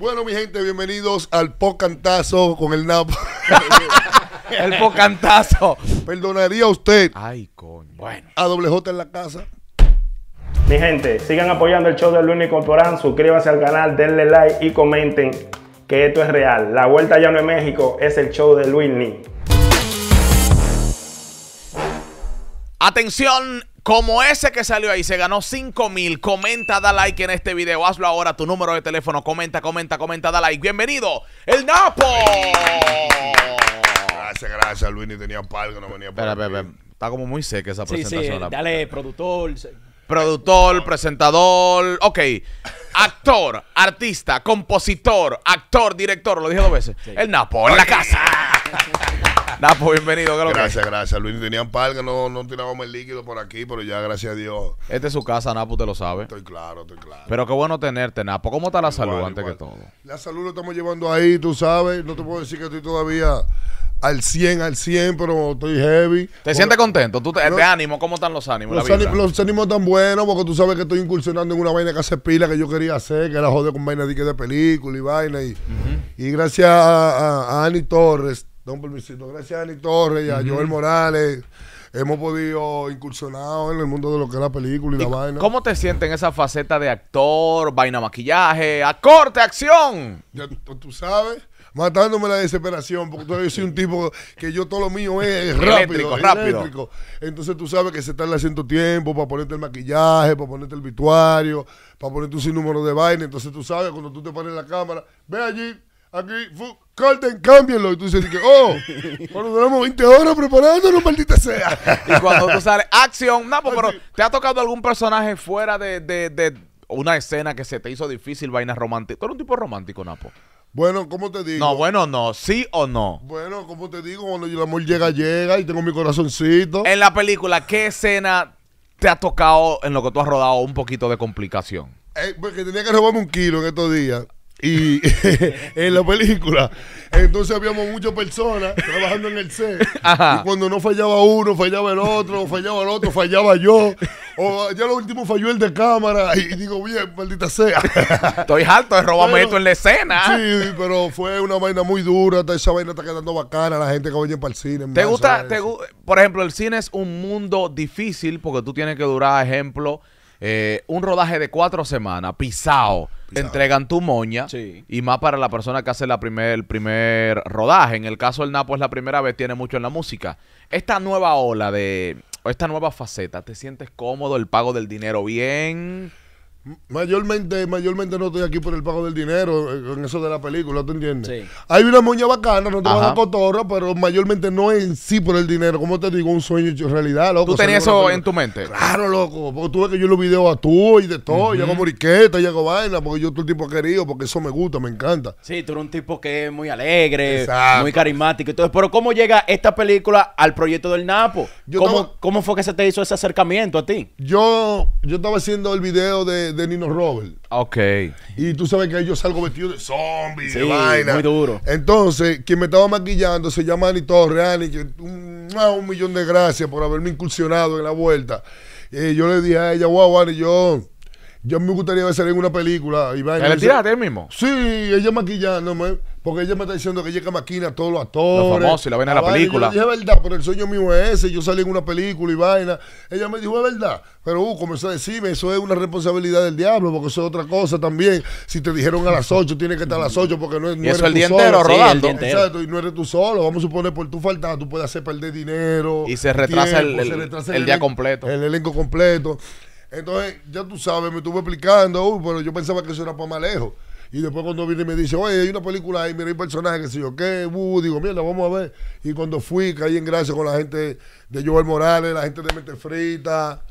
Bueno, mi gente, bienvenidos al pocantazo con el Napo. el pocantazo. ¿Perdonaría usted? Ay, coño. Bueno. A doble en la casa. Mi gente, sigan apoyando el show de Luis Corporán, suscríbanse al canal, denle like y comenten que esto es real. La vuelta ya no es México, es el show de Luis Atención, como ese que salió ahí se ganó 5 mil, comenta, da like en este video. Hazlo ahora, tu número de teléfono, comenta, comenta, comenta, da like. Bienvenido, el Napo. Gracias, gracias, Luis. Ni tenía palco, no venía para. Espera, espera, espera. Está como muy seca esa presentación. Sí, Dale, productor. Productor, presentador. Ok. Actor, artista, compositor, actor, director. Lo dije dos veces. El Napo en la casa. Napo, pues, bienvenido. gracias, gracias. Luis, tenían par que no, no tirábamos el líquido por aquí, pero ya, gracias a Dios. Esta es su casa, Napo, pues, te lo sabe. Estoy claro, estoy claro. Pero qué bueno tenerte, Napo. Pues, ¿Cómo está la salud antes que todo? La salud lo estamos llevando ahí, tú sabes. No te puedo decir que estoy todavía al 100, al 100, pero estoy heavy. ¿Te sientes contento? ¿Tú te, ánimo? ¿Cómo están los ánimos? Los, ánimos están buenos porque tú sabes que estoy incursionando en una vaina que hace pila que yo quería hacer, que era joder con vaina de, de película y vaina. Y, gracias a, a, a Ani Torres Don gracias a Ani Torres y a Joel Morales, hemos podido incursionar en el mundo de lo que es la película y, la vaina. ¿Cómo te sientes en esa faceta de actor, vaina maquillaje, a corte, acción? tú sabes matándome la desesperación, porque yo soy un tipo que yo todo lo mío es rápido, Entonces tú sabes que se está haciendo tiempo para ponerte el maquillaje, para ponerte el vituario, para ponerte un sinnúmero de vaina. Entonces tú sabes, cuando tú te pones la cámara, ve allí, Aquí, corten, cámbienlo. Y tú dices, oh, bueno, tenemos 20 horas preparándonos, maldita sea. Y cuando tú sales, acción. Napo, pues, pero ¿te ha tocado algún personaje fuera de, una escena que se te hizo difícil, vaina romántica? Tú eres un tipo romántico, Napo. Bueno, ¿cómo te digo? No, bueno, no, sí o no. Bueno, ¿cómo te digo? Cuando el amor llega, llega y tengo mi corazoncito. En la película, ¿qué escena te ha tocado en lo que tú has rodado un poquito de complicación? Eh, porque tenía que robarme un kilo en estos días y en la película. Entonces habíamos muchas personas trabajando en el set. Y cuando no fallaba uno, fallaba el otro, fallaba el otro, fallaba yo. O ya lo último falló el de cámara. Y digo, bien, maldita sea. Estoy harto de robarme esto en la escena. Sí, pero fue una vaina muy dura. Esa vaina está quedando bacana. La gente que ir para el cine. ¿Te gusta? Te, por ejemplo, el cine es un mundo difícil porque tú tienes que durar, ejemplo. Eh, un rodaje de cuatro semanas, pisado Te entregan tu moña y más para la persona que hace la primer, el primer rodaje. En el caso del Napo es la primera vez, tiene mucho en la música. Esta nueva ola de, esta nueva faceta, ¿te sientes cómodo? ¿El pago del dinero bien? Mayormente, mayormente no estoy aquí por el pago del dinero, En eh, eso de la película, ¿te entiendes? Hay una moña bacana, no te vas a pero mayormente no en sí por el dinero. Como te digo, un sueño hecho realidad, loco. ¿Tú tenías eso en tu mente? Claro, loco, porque tú que yo los videos a tú y de todo, uh y moriqueta, y hago vaina, porque yo soy el tipo querido, porque eso me gusta, me encanta. Sí, tú eres un tipo que es muy alegre, muy carismático. Entonces, pero ¿cómo llega esta película al proyecto del Napo? ¿Cómo, ¿Cómo fue que se te hizo ese acercamiento a ti? Yo, yo estaba haciendo el video de de, Nino Robert. Ok. Y tú sabes que yo salgo vestido de zombie, de vaina. Muy duro. Entonces, quien me estaba maquillando se llama Ani Torres. Ani, que ah, un, millón de gracias por haberme incursionado en la vuelta. Eh, yo le dije a ella, wow, Ani, yo. Yo me gustaría ver salir en una película. Y vaina, ¿Le tiraste él mismo? Sí, ella maquillándome. Porque ella me está diciendo que llega maquina a todos los actores. y la vaina de la película. Y es verdad, pero el sueño mío es ese. Yo salí en una película y vaina. Ella me dijo, es verdad. Pero uh, comenzó a decirme, eso es una responsabilidad del diablo, porque eso es otra cosa también. Si te dijeron a las 8, tienes que estar a las 8 porque no, es, no eres el tú solo. rodando. y no eres tú solo. Vamos a suponer, por tu falta, tú puedes hacer perder dinero. Y se retrasa, el, día completo. El elenco completo. Entonces, ya tú sabes, me estuve explicando, uh, pero yo pensaba que eso era para más lejos. Y después cuando vine y me dice, oye, hay una película ahí, mira, hay un personaje que se yo qué, uh, digo, mierda, vamos a ver. Y cuando fui, caí en gracia con la gente de Joel Morales, la gente de Mente Frita.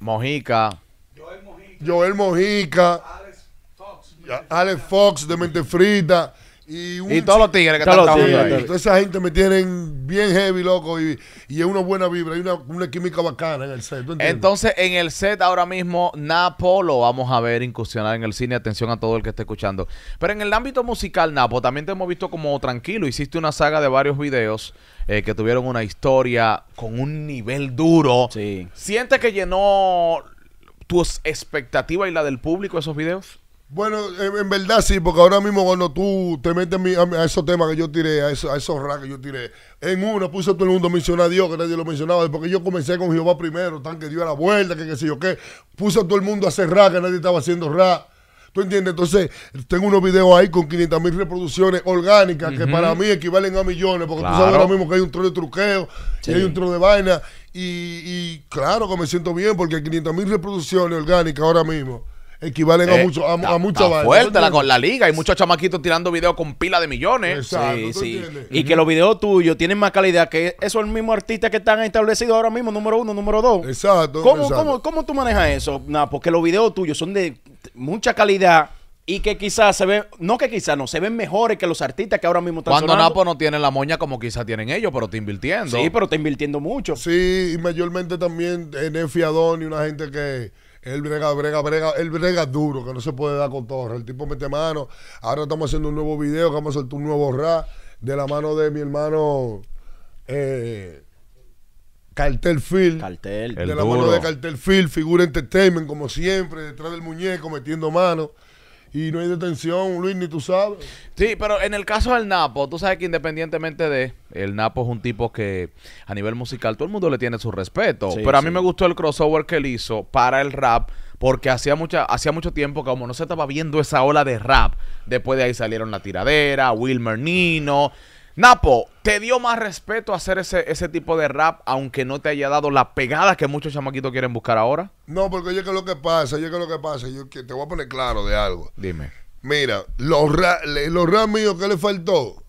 Mojica. Eh, Joel eh. Mojica. Joel Mojica. Alex Fox. Alex Fox de Mente Frita. Y, todos los tigres que todos están los esa gente me tienen bien heavy, loco, y, es una buena vibra, hay una, química bacana en el set. Entonces, en el set ahora mismo, Napo lo vamos a ver incursionar en el cine. Atención a todo el que esté escuchando. Pero en el ámbito musical, Napo, también te hemos visto como tranquilo. Hiciste una saga de varios videos eh, que tuvieron una historia con un nivel duro. Sí. ¿Sientes que llenó tus expectativas y la del público esos videos? Bueno, en verdad sí, porque ahora mismo cuando tú te metes a, esos temas que yo tiré, a esos, a que yo tiré, en uno puso todo el mundo a mencionar a Dios, que nadie lo mencionaba, porque yo comencé con Jehová primero, tan que dio la vuelta, que qué sé yo qué, puse todo el mundo a hacer rap, que nadie estaba haciendo rap. ¿Tú entiendes? Entonces, tengo unos videos ahí con 500 mil reproducciones orgánicas que para mí equivalen a millones, porque tú sabes ahora mismo que hay un trozo de truqueo hay un trozo de vaina. Y, y, claro que me siento bien porque hay 500 mil reproducciones orgánicas ahora mismo equivalen a eh, mucho a, mucha fuerte la, con la liga hay muchos chamaquitos tirando videos con pila de millones y que los videos tuyos tienen más calidad que esos mismos artistas que están establecidos ahora mismo número uno número dos Exacto ¿Cómo, tú manejas eso? nada porque los videos tuyos son de mucha calidad y que quizás se ven, no que quizás no, se ven mejores que los artistas que ahora mismo están Cuando Napo no tiene la moña como quizás tienen ellos, pero está invirtiendo. Sí, pero está invirtiendo mucho. Sí, y mayormente también en eh, fiadón Y una gente que, él brega, brega, brega, él brega duro, que no se puede dar con todo. El tipo mete mano. Ahora estamos haciendo un nuevo video, que vamos a un nuevo rap de la mano de mi hermano eh, Cartel Phil. de la mano de Cartel Phil, figura entertainment, como siempre, detrás del muñeco, metiendo mano y no hay detención, Luis, ni tú sabes. Sí, pero en el caso del Napo, tú sabes que independientemente de. El Napo es un tipo que a nivel musical todo el mundo le tiene su respeto. pero a mí me gustó el crossover que él hizo para el rap porque hacía mucha hacía mucho tiempo que como no se estaba viendo esa ola de rap. Después de ahí salieron La Tiradera, Wilmer Nino. Napo, ¿te dio más respeto hacer ese, tipo de rap aunque no te haya dado la pegada que muchos chamaquitos quieren buscar ahora? No, porque oye que lo que pasa, yo que lo que pasa, yo que te voy a poner claro de algo. Dime. Mira, los rap, los míos que le faltó,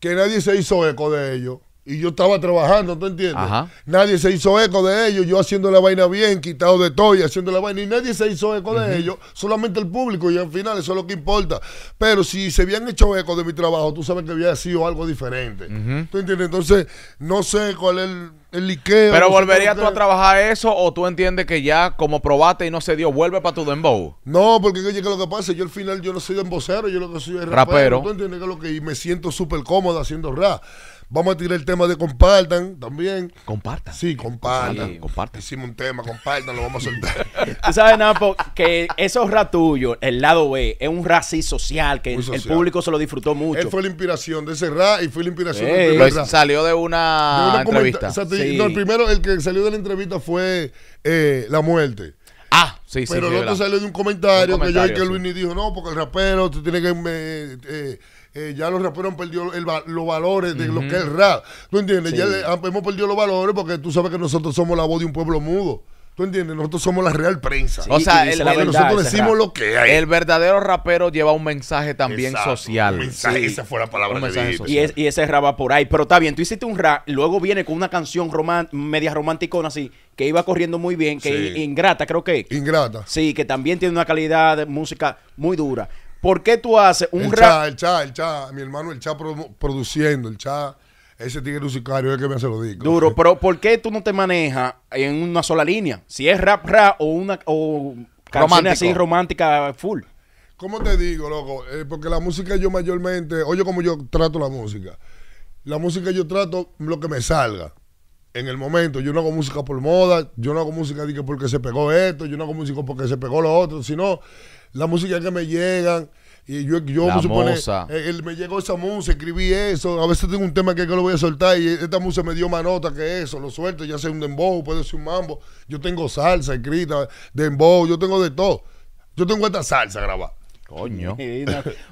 que nadie se hizo eco de ellos y yo estaba trabajando, ¿tú entiendes? Nadie se hizo eco de ellos, yo haciendo la vaina bien, quitado de todo y haciendo la vaina, y nadie se hizo eco de ellos, solamente el público, y al final eso es lo que importa. Pero si se habían hecho eco de mi trabajo, tú sabes que había sido algo diferente, ¿tú entiendes? Entonces, no sé cuál es el, el liqueo. Pero volverías tú a trabajar eso o tú entiendes que ya como probaste y no se dio, vuelve para tu dembow. No, porque oye, que lo que pasa, yo al final yo no soy dembocero, yo lo que soy es rapero. ¿Tú entiendes lo que y me siento súper cómodo haciendo rap? Vamos a tirar el tema de compartan también. Compartan. Sí, compartan. Hicimos un tema, compartan, lo vamos a soltar. Tú sabes, Napo, que esos ratullos, el lado B, es un racismo social que el público se lo disfrutó mucho. Él fue la inspiración de ese rap y fue la inspiración de. Eh, pues salió de una, entrevista. no, el primero, el que salió de la entrevista fue eh, La Muerte. Ah, sí, sí. Pero el otro salió de un comentario, que yo y que Luis ni dijo, no, porque el rapero, tú tienes que... Eh, eh, ya los raperos han perdido los valores de lo que es rap. ¿Tú entiendes? Ya hemos perdido los valores porque tú sabes que nosotros somos la voz de un pueblo mudo. ¿Tú entiendes? Nosotros somos la real prensa. o sea, el, nosotros decimos lo que hay. El verdadero rapero lleva un mensaje también social. Un mensaje, esa fue la palabra un que Y, y ese rap va por ahí. Pero está bien, tú hiciste un rap, luego viene con una canción román, media romanticona así, que iba corriendo muy bien, que Ingrata, creo que. Ingrata. Sí, que también tiene una calidad de música muy dura. ¿Por qué tú haces un el rap? el Cha, el Cha, mi hermano el Cha produciendo, el Cha, ese tigre musicario es el que me hace lo digo Duro, pero ¿por qué tú no te manejas en una sola línea? Si es rap, rap o una o así romántica full. ¿Cómo te digo, loco? Eh, porque la música yo mayormente, oye como yo trato la música. La música yo trato lo que me salga en el momento. Yo no hago música por moda, yo no hago música porque se pegó esto, yo no hago música porque se pegó lo otro, sino la música que me llegan, y yo, me supone, eh, él, me llegó esa música, escribí eso. A veces tengo un tema que, que lo voy a soltar y esta música me dio más nota que eso. Lo suelto, ya sea un dembow, puede ser un mambo. Yo tengo salsa escrita, dembow, yo tengo de todo. Yo tengo esta salsa grabada. Coño.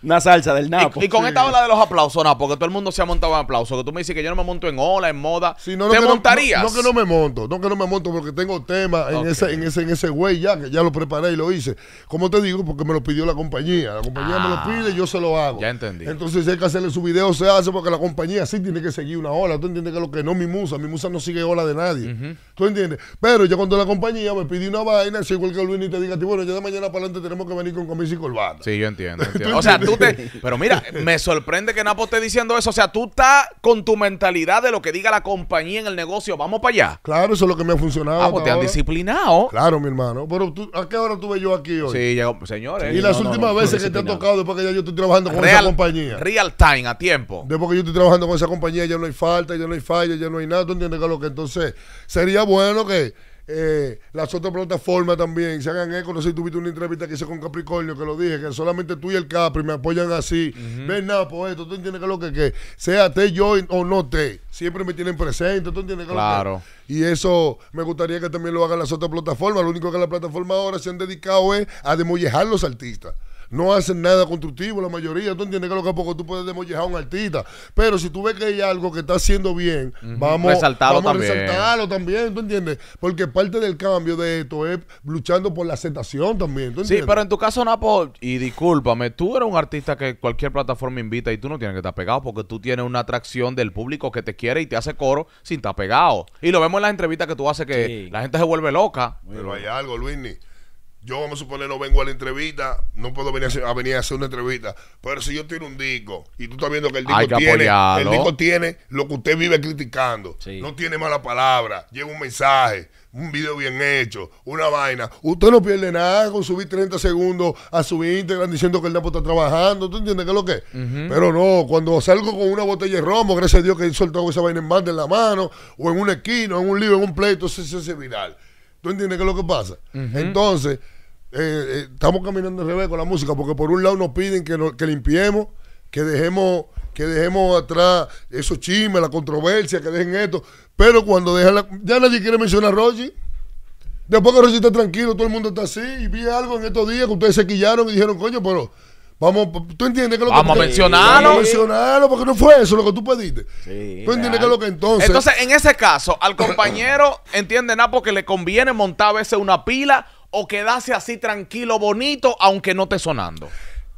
Una, salsa del Napo. Y, con esta ola de los aplausos, nada, porque todo el mundo se ha montado en aplausos, que tú me dices que yo no me monto en ola, en moda. no, no, ¿Te montarías? No, que no me monto, no que no me monto porque tengo tema en, ese, en, ese, en güey ya, que ya lo preparé y lo hice. Como te digo, porque me lo pidió la compañía. La compañía me lo ah, pide y yo se lo hago. Ya entendí. Entonces si hay que hacerle su video, se hace porque la compañía sí tiene que seguir una ola. ¿Tú entiendes que lo que no mi musa? Mi musa no sigue ola de nadie. ¿Tú entiendes? Pero ya cuando la compañía me pidió una vaina, si igual que Luis y te diga, bueno, ya de mañana para adelante tenemos que venir con camisa y colbata. Sí, yo entiendo. o sea, tú te. Pero mira, me sorprende que Napo esté diciendo eso. O sea, tú estás con tu mentalidad de lo que diga la compañía en el negocio. Vamos para allá. Claro, eso es lo que me ha funcionado. Ah, pues te han disciplinado. Claro, mi hermano. Pero tú, ¿a qué hora tuve yo aquí hoy? Sí, llegó, señores. y las últimas veces que te ha tocado, después que ya yo estoy trabajando con esa compañía. Real time, a tiempo. Después que yo estoy trabajando con esa compañía, ya no hay falta, ya no hay falla, ya no hay nada. ¿Tú entiendes, lo Que entonces sería bueno que eh, las otras plataformas también se hagan eco. No sé si tuviste una entrevista que hice con Capricornio, que lo dije, que solamente tú y el Capri me apoyan así. Ven, nada, por pues, esto, tú entiendes que lo que, que sea te yo o no te, siempre me tienen presente, tú entiendes que claro. lo que. Y eso me gustaría que también lo hagan las otras plataformas. Lo único que las plataformas ahora se han dedicado es a demollejar los artistas no hacen nada constructivo, la mayoría. Tú entiendes que lo que a poco tú puedes demollejar a un artista. Pero si tú ves que hay algo que está haciendo bien, vamos, vamos a resaltarlo también, ¿tú entiendes? Porque parte del cambio de esto es luchando por la aceptación también, ¿tú entiendes? Sí, pero en tu caso, Napo, y discúlpame, tú eres un artista que cualquier plataforma invita y tú no tienes que estar pegado porque tú tienes una atracción del público que te quiere y te hace coro sin estar pegado. Y lo vemos en las entrevistas que tú haces que la gente se vuelve loca. Pero hay algo, Luis yo vamos a suponer no vengo a la entrevista, no puedo venir a, venir a hacer una entrevista, pero si yo tengo un disco y tú estás viendo que el disco tiene, el disco tiene lo que usted vive criticando, no tiene mala palabra, lleva un mensaje, un video bien hecho, una vaina, usted no pierde nada con subir 30 segundos a su Instagram diciendo que el Napo está trabajando, ¿tú entiendes qué es lo que? Pero no, cuando salgo con una botella de romo, gracias a Dios que he soltado esa vaina en banda en la mano, o en un esquino, en un libro, en un pleito, ese se viral. ¿Tú entiendes qué es lo que pasa? Entonces, eh, eh, estamos caminando al revés con la música, porque por un lado nos piden que, limpiemos, que dejemos que dejemos atrás esos chismes, la controversia, que dejen esto. Pero cuando deja Ya nadie quiere mencionar a Roger. Después que Roger está tranquilo, todo el mundo está así. Y vi algo en estos días que ustedes se quillaron y dijeron, coño, pero... Vamos, ¿tú entiendes que lo vamos a mencionarlo? Vamos a mencionarlo, porque no fue eso lo que tú pediste. ¿Tú entiendes que lo que entonces? Entonces, en ese caso, al compañero entiende nada porque le conviene montar a veces una pila o quedarse así tranquilo, bonito, aunque no esté sonando?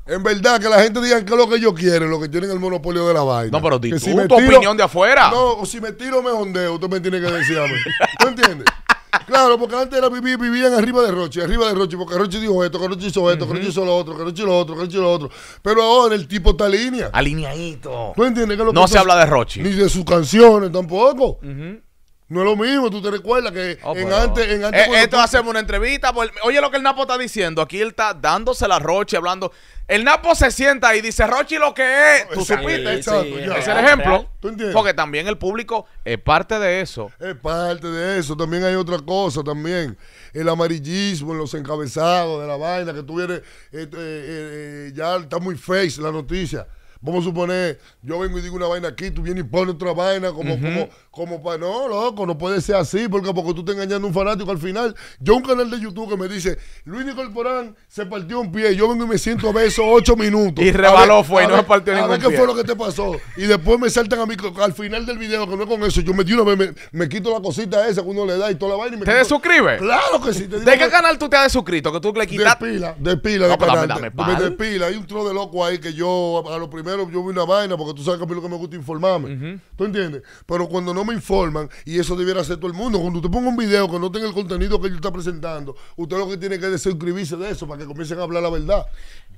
En verdad, que la gente diga que es lo que ellos quieren, lo que tienen el monopolio de la vaina. No, pero tú, tu opinión de afuera. No, o si me tiro, me ondeo. Usted me tiene que decir ¿Tú entiendes? Claro, porque antes vivían arriba de Rochi, arriba de Rochi. porque Rochi dijo esto, que Roche hizo esto, que Roche hizo lo otro, que Roche lo otro, que Roche lo otro. Pero ahora el tipo está alineado. Alineadito. ¿Tú entiendes? Que no se habla de Rochi. Ni de sus canciones tampoco. No es lo mismo, tú te recuerdas que oh, en antes. Eh, esto hacemos una entrevista. Pues, oye lo que el Napo está diciendo. Aquí él está dándose la Roche, hablando. El Napo se sienta y dice Roche lo que es. Tú supiste. es el ejemplo. Porque también el público es parte de eso. Es parte de eso. También hay otra cosa también. El amarillismo en los encabezados de la vaina. Que tú vienes. Este, eh, eh, ya está muy face la noticia. Vamos a suponer, yo vengo y digo una vaina aquí, tú vienes y pones otra vaina, como, como, como para. No, loco, no puede ser así, porque porque tú estás engañando a un fanático al final. Yo un canal de YouTube que me dice, Luis Porán se partió un pie, yo vengo y me siento a ver esos ocho minutos. Y rebaló fue y no se partió ningún pie. A ver qué fue lo que te pasó. Y después me saltan a mí al final del video, que no es con eso. Yo metí una me, quito la cosita esa que uno le da y toda la vaina. Y me ¿Te desuscribe Claro que sí. Te digo ¿De qué canal tú te has desuscrito? Que tú le quitas. Despila, despila. No, de pues me despila. Hay un tro de loco ahí que yo a lo primero primero yo vi una vaina, porque tú sabes que a mí lo que me gusta informarme. ¿Tú entiendes? Pero cuando no me informan, y eso debiera ser todo el mundo, cuando usted ponga un video que no tenga el contenido que yo está presentando, usted lo que tiene que es desuscribirse de eso para que comiencen a hablar la verdad.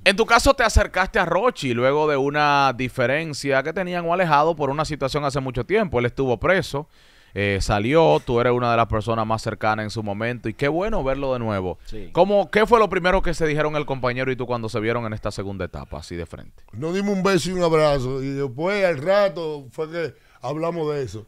En tu caso te acercaste a Rochi luego de una diferencia que tenían o alejado por una situación hace mucho tiempo. Él estuvo preso. Eh, salió, tú eres una de las personas más cercanas en su momento y qué bueno verlo de nuevo. ¿Qué fue lo primero que se dijeron el compañero y tú cuando se vieron en esta segunda etapa, así de frente? Nos dimos un beso y un abrazo y después al rato fue que hablamos de eso,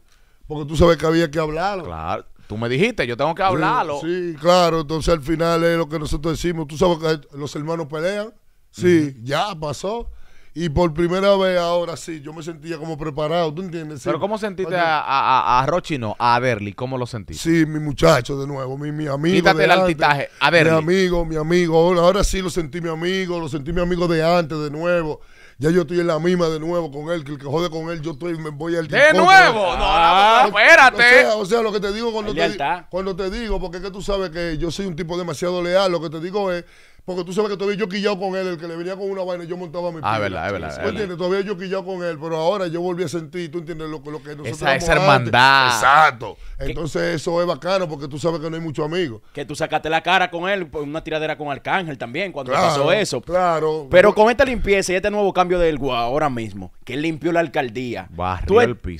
porque tú sabes que había que hablarlo. Claro. Tú me dijiste, yo tengo que hablarlo. Sí, claro, entonces al final es lo que nosotros decimos. Tú sabes que los hermanos pelean. Sí, ya pasó. Y por primera vez ahora sí, yo me sentía como preparado, ¿tú entiendes? Pero ¿cómo sentiste a, a, a, Rochi, no, a Berli, ¿Cómo lo sentiste? Sí, mi muchacho de nuevo, mi, amigo. Quítate el altitaje, a ver. Mi amigo, mi amigo, ahora, sí lo sentí mi amigo, lo sentí mi amigo de antes de nuevo. Ya yo estoy en la misma de nuevo con él, que el que jode con él, yo estoy, me voy al ¡De nuevo! No, no, no, ah, espérate. O sea, lo que te digo cuando te, cuando te digo, porque es que tú sabes que yo soy un tipo demasiado leal, lo que te digo es porque tú sabes que todavía yo quillado con él, el que le venía con una vaina, yo montaba mi Ah, verdad, es verdad. ¿Tú entiendes? Todavía yo quillado con él, pero ahora yo volví a sentir, ¿tú entiendes? Lo, lo que nosotros Esa, esa hermandad. Exacto. Entonces eso es bacano porque tú sabes que no hay muchos amigos. Que tú sacaste la cara con él, una tiradera con Arcángel también, cuando pasó eso. Claro. Pero con esta limpieza y este nuevo cambio del guau ahora mismo, que él limpió la alcaldía. tú,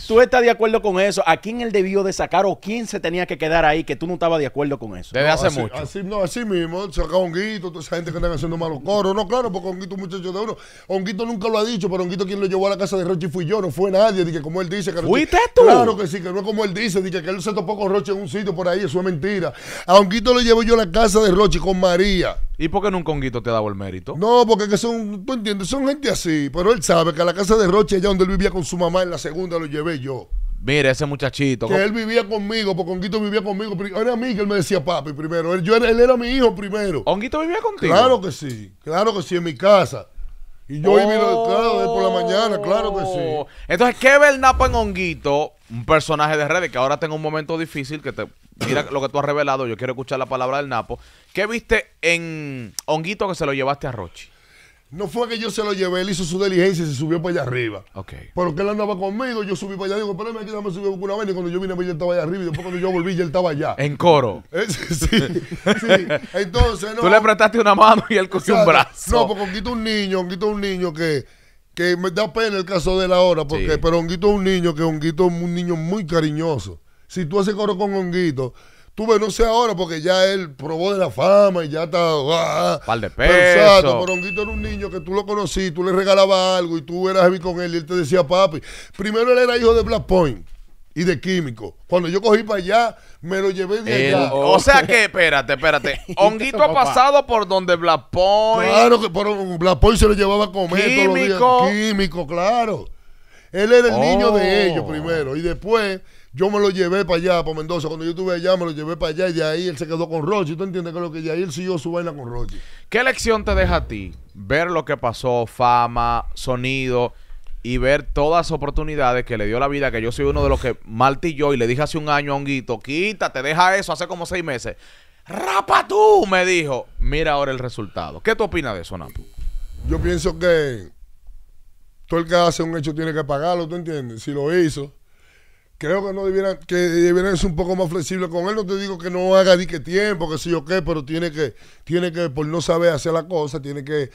¿Tú estás de acuerdo con eso? ¿A quién él debió de sacar o quién se tenía que quedar ahí que tú no estabas de acuerdo con eso? Debe no, hace mucho. Así, no, así mismo, saca un guito, gente que están haciendo malos coros. No, claro, porque Honguito es muchacho de uno. Honguito nunca lo ha dicho, pero Honguito quien lo llevó a la casa de Roche fui yo, no fue nadie. Dije, como él dice. Que Claro que sí, que no es como él dice. que él se topó con Roche en un sitio por ahí, eso es mentira. A Honguito lo llevo yo a la casa de Roche con María. ¿Y por qué nunca Honguito te ha dado el mérito? No, porque que son, tú entiendes, son gente así. Pero él sabe que a la casa de Roche allá donde él vivía con su mamá en la segunda, lo llevé yo. Mire, ese muchachito. Que él vivía conmigo, porque Honguito vivía conmigo. Era a mí que él me decía papi primero. Él, yo era, él era mi hijo primero. ¿Honguito vivía contigo? Claro que sí. Claro que sí, en mi casa. Y yo oh. claro, por la mañana, claro que sí. Entonces, el Napo en Honguito, un personaje de redes que ahora tengo un momento difícil que te. Mira lo que tú has revelado, yo quiero escuchar la palabra del Napo. ¿Qué viste en Honguito que se lo llevaste a Rochi? No fue que yo se lo llevé, él hizo su diligencia y se subió para allá arriba. Ok. Pero que él andaba conmigo, yo subí para allá, digo, espérame aquí, subí por una vez. Y cuando yo vine, él estaba allá arriba. Y después cuando yo volví, él estaba allá. En coro. Eh, sí, sí. Entonces, no. Tú le prestaste una mano y él cogió un brazo. No, porque Honguito un niño, Honguito un niño que, que me da pena el caso de él ahora, porque, pero Honguito es un niño que Honguito es un niño muy cariñoso. Si tú haces coro con Honguito, Tú ves, no sé ahora, porque ya él probó de la fama y ya está. Ah, ah Par de Exacto, pero Honguito era un niño que tú lo conocí, tú le regalabas algo y tú eras heavy con él y él te decía papi. Primero él era hijo de Black Point y de químico. Cuando yo cogí para allá, me lo llevé de allá. O sea que, espérate, espérate. Honguito ha pasado por donde Black Point. Claro que por Black Point se lo llevaba a comer químico. todos los días. Químico, claro. Él era el niño de oh. ellos primero. Y después yo me lo llevé para allá, para Mendoza. Cuando yo estuve allá, me lo llevé para allá y de ahí él se quedó con Rochi. ¿Tú entiendes que lo que de ahí él siguió su vaina con Rochi? ¿Qué lección te deja a ti ver lo que pasó, fama, sonido y ver todas las oportunidades que le dio la vida? Que yo soy uno de los que martilló y le dije hace un año a Honguito, quítate, deja eso, hace como seis meses. ¡Rapa tú! Me dijo. Mira ahora el resultado. ¿Qué tú opinas de eso, Napu? Yo pienso que todo el que hace un hecho tiene que pagarlo, ¿tú entiendes? Si lo hizo creo que no debiera, que debieran ser un poco más flexible con él. No te digo que no haga dique tiempo, que sí o qué, pero tiene que, tiene que, por no saber hacer la cosa, tiene que. que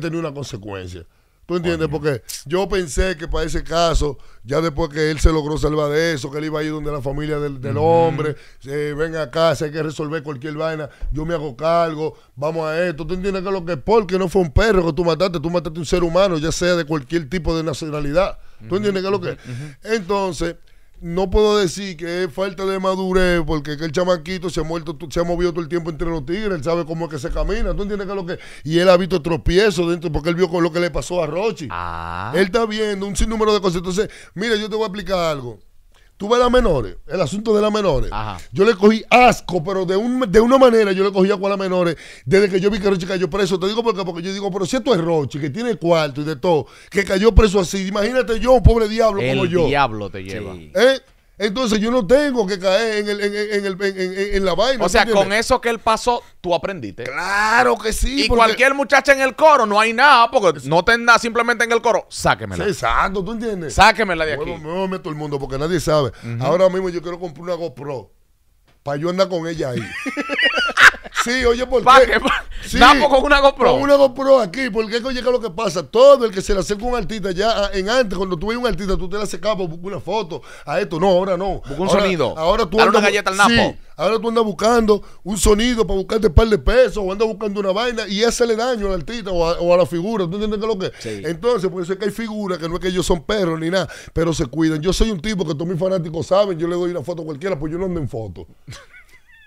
tener una consecuencia. ¿Tú entiendes? Porque yo pensé que para ese caso, ya después que él se logró salvar de eso, que él iba a ir donde la familia del, del hombre, venga eh, venga a hay que resolver cualquier vaina, yo me hago cargo, vamos a esto. ¿Tú entiendes que lo que es porque no fue un perro que tú mataste, tú mataste un ser humano, ya sea de cualquier tipo de nacionalidad? ¿Tú entiendes qué es lo que Entonces, no puedo decir que es falta de madurez, porque que el chamaquito se ha muerto, se ha movido todo el tiempo entre los tigres, él sabe cómo es que se camina, ¿tú entiendes qué es lo que Y él ha visto tropiezos dentro, porque él vio con lo que le pasó a Rochi. Ah. Él está viendo un sinnúmero de cosas. Entonces, mira, yo te voy a explicar algo. Tuve ves las menores, el asunto de las menores. Yo le cogí asco, pero de, un, de una manera yo le cogí asco a las menores desde que yo vi que Roche cayó preso. Te digo porque, porque yo digo, pero si esto es Roche, que tiene cuarto y de todo, que cayó preso así. Imagínate yo, un pobre diablo como yo. El diablo te lleva. ¿Eh? Entonces yo no tengo que caer en, el, en, el, en, la vaina. O sea, con eso que él pasó, tú aprendiste. Claro que sí. Y cualquier muchacha en el coro, no hay nada, porque no te simplemente en el coro. Sáquemela. Sí, exacto, ¿tú entiendes? Sáquemela de aquí. No me meto el mundo porque nadie sabe. Ahora mismo yo quiero comprar una GoPro para yo andar con ella ahí. sí, oye, ¿por qué? Napo con una GoPro. Con una GoPro aquí, porque es que lo que pasa. Todo el que se le acerca a un artista, ya en antes, cuando tú un artista, tú te le capo busca una foto, a esto. No, ahora no. Busca un sonido. Ahora tú andas, galleta al Napo. ahora tú andas buscando un sonido para buscarte un par de pesos, o andas buscando una vaina, y le daño al artista o a, la figura. ¿Tú entiendes qué es lo que es? Entonces, por eso es que hay figuras que no es que ellos son perros ni nada, pero se cuidan. Yo soy un tipo que todos mis fanáticos saben, yo le doy una foto cualquiera, pues yo no ando en foto.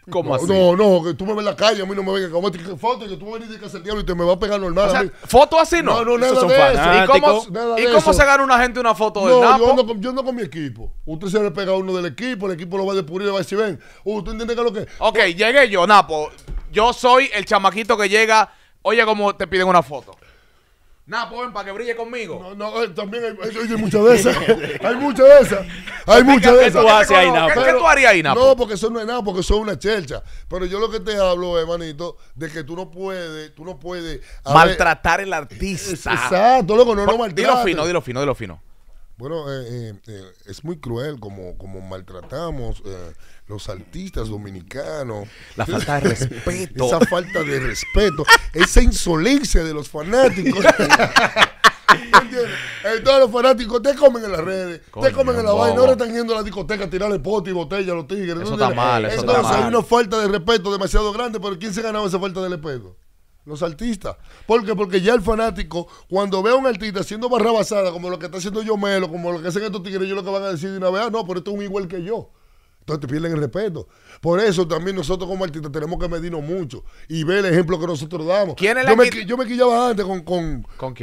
¿Cómo así? No, no, que tú me ves en la calle, a mí no me vengas como foto, que tú me venís de casa el diablo y te me va a pegar normal. O sea, ¿Foto así no? No, no, nada, de eso. ¿Y cómo, ¿Y cómo se gana una gente una foto no, del Napo? Yo ando, con, yo ando con mi equipo. Usted se le pega a uno del equipo, el equipo lo va a depurir y va a decir, ven, ¿usted uh, entiende que es lo que Ok, llegué yo, Napo. Yo soy el chamaquito que llega, oye, ¿cómo te piden una foto. Nada, joven, para que brille conmigo. No, no, eh, también hay, muchas de esas. hay muchas de esas. Hay muchas de esas. ¿Qué tú, harías ahí, Napo? No, porque eso no es nada, porque eso es una chelcha. Pero yo lo que te hablo, hermanito, de que tú no puedes, tú no puedes... Maltratar al el artista. Exacto, loco, no, no maltrates. Dilo fino, dilo fino, dilo fino. Bueno, eh, eh, eh es muy cruel como, como maltratamos eh, los artistas dominicanos. La falta de respeto. Esa falta de respeto, esa insolencia de los fanáticos. ¿Entiendes? Todos los fanáticos te comen en las redes, te comen en la vaina. Ahora están yendo a la discoteca a tirarle pote y botella a los tigres. Eso está mal, eso está mal. hay una falta de respeto demasiado grande, pero ¿quién se ganado esa falta de respeto? Los artistas. ¿Por qué? Porque ya el fanático, cuando ve a un artista siendo barrabasada, como lo que está haciendo yo Yomelo, como lo que hacen estos tigres, ellos lo que van a decir de una vez, ah, no, pero esto es un igual que yo. Entonces te pierden el respeto. Por eso también nosotros como artistas tenemos que medirnos mucho y ver el ejemplo que nosotros damos. ¿Quién es yo, me, yo me quillaba antes con con,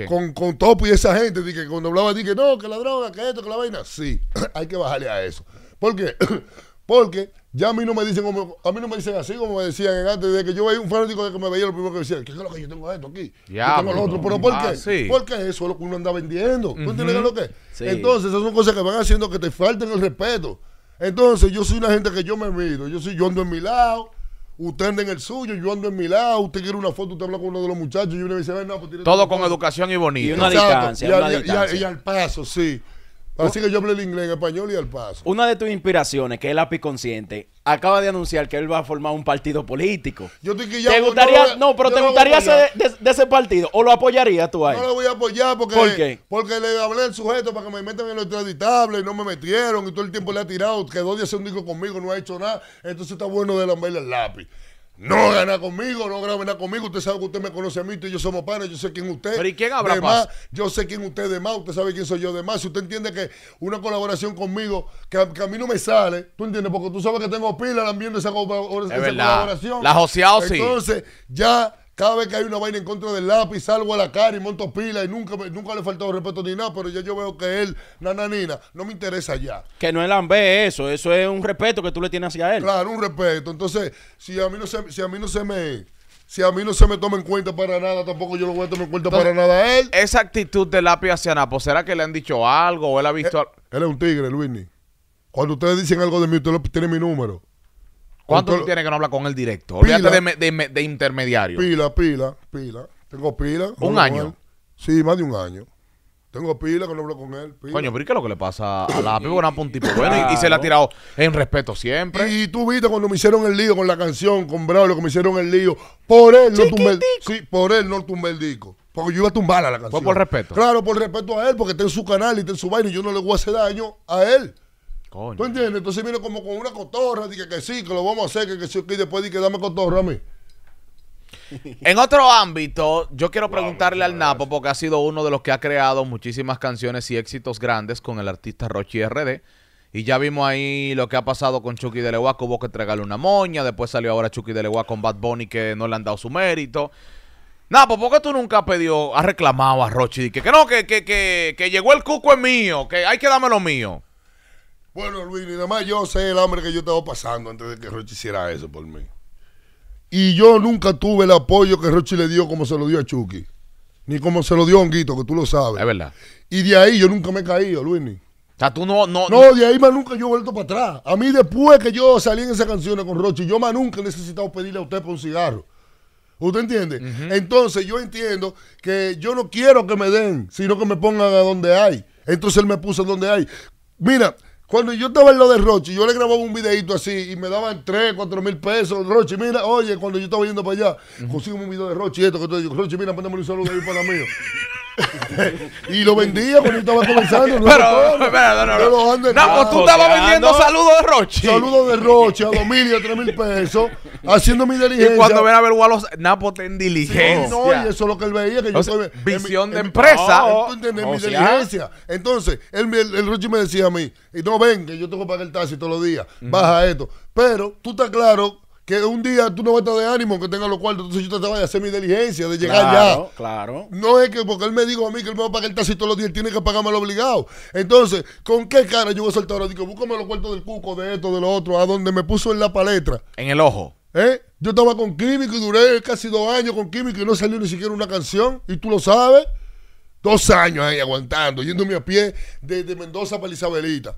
¿Con, con, Topo y esa gente. que cuando hablaba dije, no, que la droga, que esto, que la vaina. Sí, hay que bajarle a eso. ¿Por qué? Porque ya a mí no me dicen como, a mí no me dicen así como me decían antes de que yo veía un fanático de que me veía lo primero que decía, ¿qué es lo que yo tengo esto aquí? Ya, yo otro. Pero ¿por ah, qué? Porque eso es lo que uno anda vendiendo. ¿Tú entiendes lo que Entonces, esas son cosas que van haciendo que te falten el respeto. Entonces, yo soy una gente que yo me miro. Yo soy yo ando en mi lado. Usted anda en el suyo, yo ando en mi lado, usted quiere una foto, usted habla con uno de los muchachos y le dice, no, pues Todo con educación y bonito. Y una, distancia. Y, al paso, sí. Así que yo hablé el inglés, el español y al paso. Una de tus inspiraciones, que es el lápiz Consciente, acaba de anunciar que él va a formar un partido político. Yo estoy que ya ¿Te gustaría, no, pero ¿te gustaría ser de, ese partido? ¿O lo apoyarías tú ahí? No lo voy a apoyar porque, ¿Por qué? porque le hablé al sujeto para que me metan en lo extraditable y no me metieron y todo el tiempo le ha tirado. Quedó de hacer un disco conmigo, no ha hecho nada. Entonces está bueno de lamberle el lápiz. No gana conmigo, no gana conmigo. Usted sabe que usted me conoce a mí, y yo somos panes, yo sé quién usted. Pero ¿y quién habrá. de más? Yo sé quién usted de más, usted sabe quién soy yo de más. Si usted entiende que una colaboración conmigo, que a, mí no me sale, ¿tú entiendes? Porque tú sabes que tengo pila también de esa, colaboración. La joseado sí. Entonces, ya cada vez que hay una vaina en contra del lápiz, salgo a la cara y monto pila y nunca, nunca le he faltado respeto ni nada, pero ya yo veo que él, nananina, no me interesa ya. Que no es ve eso, eso es un respeto que tú le tienes hacia él. Claro, un respeto. Entonces, si a mí no se, si a mí no se me si a mí no se me toma en cuenta para nada, tampoco yo lo voy a tomar en cuenta para nada a él. Esa actitud de lápiz hacia Napo, ¿será que le han dicho algo o él ha visto él, eh, algo? Él es un tigre, Luis. Cuando ustedes dicen algo de mí, usted tiene mi número. ¿Cuánto tú tienes que no hablar con él directo? Olvídate de, de, intermediario. Pila, pila, pila. Tengo pila. ¿Un año? Sí, más de un año. Tengo pila que no hablo con él. Pila. Coño, pero qué lo que le pasa a la piba? Era un tipo bueno y, se la ha tirado en respeto siempre. Y, tú viste cuando me hicieron el lío con la canción, con Braulio, que me hicieron el lío. Por él no tumbé el Sí, por él no tumbé el disco. Porque yo iba a tumbar a la canción. Fue por respeto. Claro, por respeto a él, porque está en su canal y está en su baile y yo no le voy a hacer daño a él. ¿Tú entiendes? Entonces viene como con una cotorra, Dice que sí, que lo vamos a hacer, que, que después dame cotorra a mí. En otro ámbito, yo quiero preguntarle al Napo, porque ha sido uno de los que ha creado muchísimas canciones y éxitos grandes con el artista Rochi RD. Y ya vimos ahí lo que ha pasado con Chucky de Que hubo que entregarle una moña, después salió ahora Chucky de Legua con Bad Bunny que no le han dado su mérito. Napo, ¿por qué tú nunca pedido, has reclamado a Rochi que, que no, que, que, que, que llegó el cuco es mío, que hay que darme lo mío? Bueno, Luis, nada más yo sé el hambre que yo estaba pasando antes de que Rochi hiciera eso por mí. Y yo nunca tuve el apoyo que Rochi le dio como se lo dio a Chucky. Ni como se lo dio a Honguito, que tú lo sabes. Es verdad. Y de ahí yo nunca me he caído, Luis. O sea, tú no, no, no. de ahí más nunca yo he vuelto para atrás. A mí, después que yo salí en esa canción con Rochi, yo más nunca he necesitado pedirle a usted por un cigarro. ¿Usted entiende? Entonces, yo entiendo que yo no quiero que me den, sino que me pongan a donde hay. Entonces, él me puso a donde hay. Mira, cuando yo estaba en lo de Rochi, yo le grababa un videito así y me daban 3, 4 mil pesos. Rochi, mira, oye, cuando yo estaba yendo para allá, consigo un video de Rochi, esto que te digo, Rochi, mira, ponemos un saludo ahí para mí y lo vendía cuando yo estaba comenzando. pero, pero, no, pues tú estabas vendiendo saludos de Roche. Saludos de Roche a dos mil y a tres mil pesos, haciendo mi diligencia. Y cuando ven a ver Walos, Napo pues ten diligencia. no, no, y eso es lo que él veía. Que yo visión de empresa. No, oh. oh, mi ah. diligencia. Entonces, el, el Roche me decía a mí, y no ven, que yo tengo que pagar el taxi todos los días, baja esto. Pero tú estás claro que un día tú no vas a estar de ánimo que tenga los cuartos, entonces yo te voy a hacer mi diligencia de llegar ya. Claro, No es que porque él me dijo a mí que él me va a pagar el taxi todos los días, él tiene que pagarme lo obligado. Entonces, ¿con qué cara yo voy a saltar ahora? Digo, búscame los cuartos del cuco, de esto, de lo otro, a donde me puso en la palestra. En el ojo. ¿Eh? Yo estaba con Químico y duré casi dos años con Químico y no salió ni siquiera una canción, y tú lo sabes. Dos años ahí aguantando, yéndome a pie desde Mendoza para Isabelita.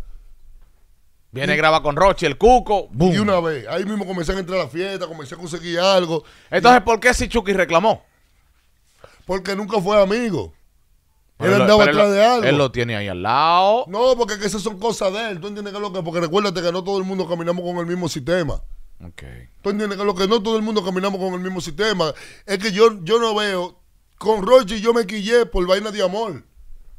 Viene, graba con Rochi, el Cuco. ¡boom! Y una vez, ahí mismo comencé a entrar a la fiesta, comencé a conseguir algo. Entonces, ¿por qué si Chucky reclamó? Porque nunca fue amigo. él andaba atrás de algo. Él lo tiene ahí al lado. No, porque esas son cosas de él. ¿Tú entiendes que lo que? Porque recuérdate que no todo el mundo caminamos con el mismo sistema. Ok. ¿Tú entiendes que lo que no todo el mundo caminamos con el mismo sistema? Es que yo, yo no veo. Con Rochi yo me quillé por vaina de amor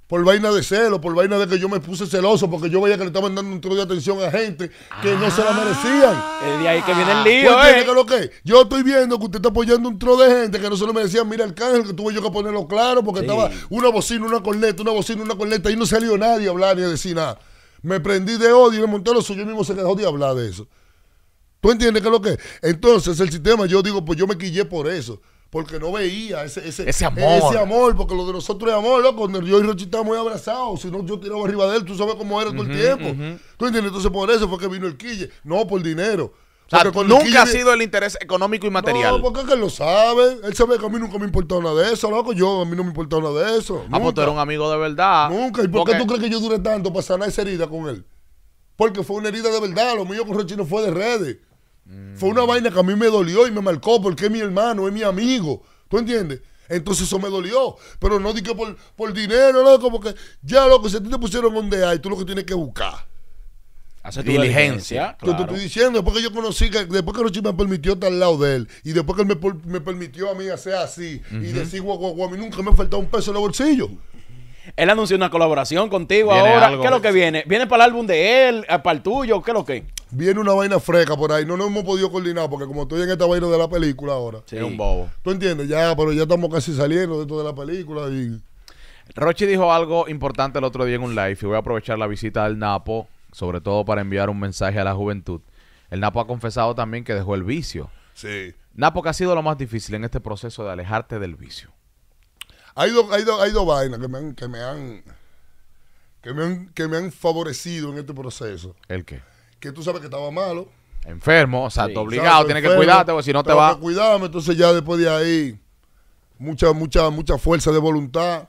por vaina de celo, por vaina de que yo me puse celoso porque yo veía que le estaban dando un tro de atención a gente que no se la ah. merecían. Es de ahí que viene el pues, lío, ¿Entiendes eh. qué es lo que? Yo estoy viendo que usted está apoyando un tro de gente que no se lo merecían. Mira el cáncer que tuve yo que ponerlo claro porque estaba una bocina, una corneta, una bocina, una corneta y no salió nadie a hablar ni a decir nada. Me prendí de odio y me monté los suyo, mismo se dejó de hablar de eso. ¿Tú entiendes qué es lo que es? Entonces el sistema, yo digo, pues yo me quillé por eso porque no veía ese, amor. Ese amor, porque lo de nosotros es amor, loco. Cuando yo y Rochi estábamos muy abrazados, si no, yo tiraba arriba de él, tú sabes cómo era todo el tiempo. entiendes? Entonces, por eso fue que vino el Quille. No, por dinero. Ah, nunca ha sido el interés económico y material. No, porque es que él lo sabe. Él sabe que a mí nunca me importó nada de eso, loco. Yo, a mí no me importó nada de eso. Ah, pues tú eres un amigo de verdad. Nunca. ¿Y por qué tú crees que yo duré tanto para sanar esa herida con él? Porque fue una herida de verdad. Lo mío con no fue de redes. Fue una vaina que a mí me dolió y me marcó porque es mi hermano, es mi amigo. ¿Tú entiendes? Entonces eso me dolió. Pero no dije por, por dinero, Como porque ya, loco, si se te pusieron donde y tú lo que tienes que buscar. Hacer diligencia. Claro. Te, estoy diciendo, después que yo conocí, que, después que Rochi me permitió estar al lado de él, y después que él me, permitió a mí hacer así, y decir guau, guau, a mí nunca me ha faltado un peso en el bolsillo. Él anunció una colaboración contigo ahora. ¿Qué es lo que viene? ¿Viene para el álbum de él, eh, para el tuyo? ¿Qué es lo que? Viene una vaina fresca por ahí. No nos hemos podido coordinar porque como estoy en esta vaina de la película ahora. Sí. Es un bobo. ¿Tú entiendes? Ya, pero ya estamos casi saliendo de esto de la película y... Rochi dijo algo importante el otro día en un live y voy a aprovechar la visita del Napo, sobre todo para enviar un mensaje a la juventud. El Napo ha confesado también que dejó el vicio. Sí. Napo, ¿qué ha sido lo más difícil en este proceso de alejarte del vicio? Hay dos, hay dos, hay vainas que me han, que me han, que me han, que me han favorecido en este proceso. ¿El qué? que tú sabes que estaba malo. Enfermo, o sea, te obligado, tienes que cuidarte porque si no te va. cuidame entonces ya después de ahí, mucha, mucha, mucha fuerza de voluntad,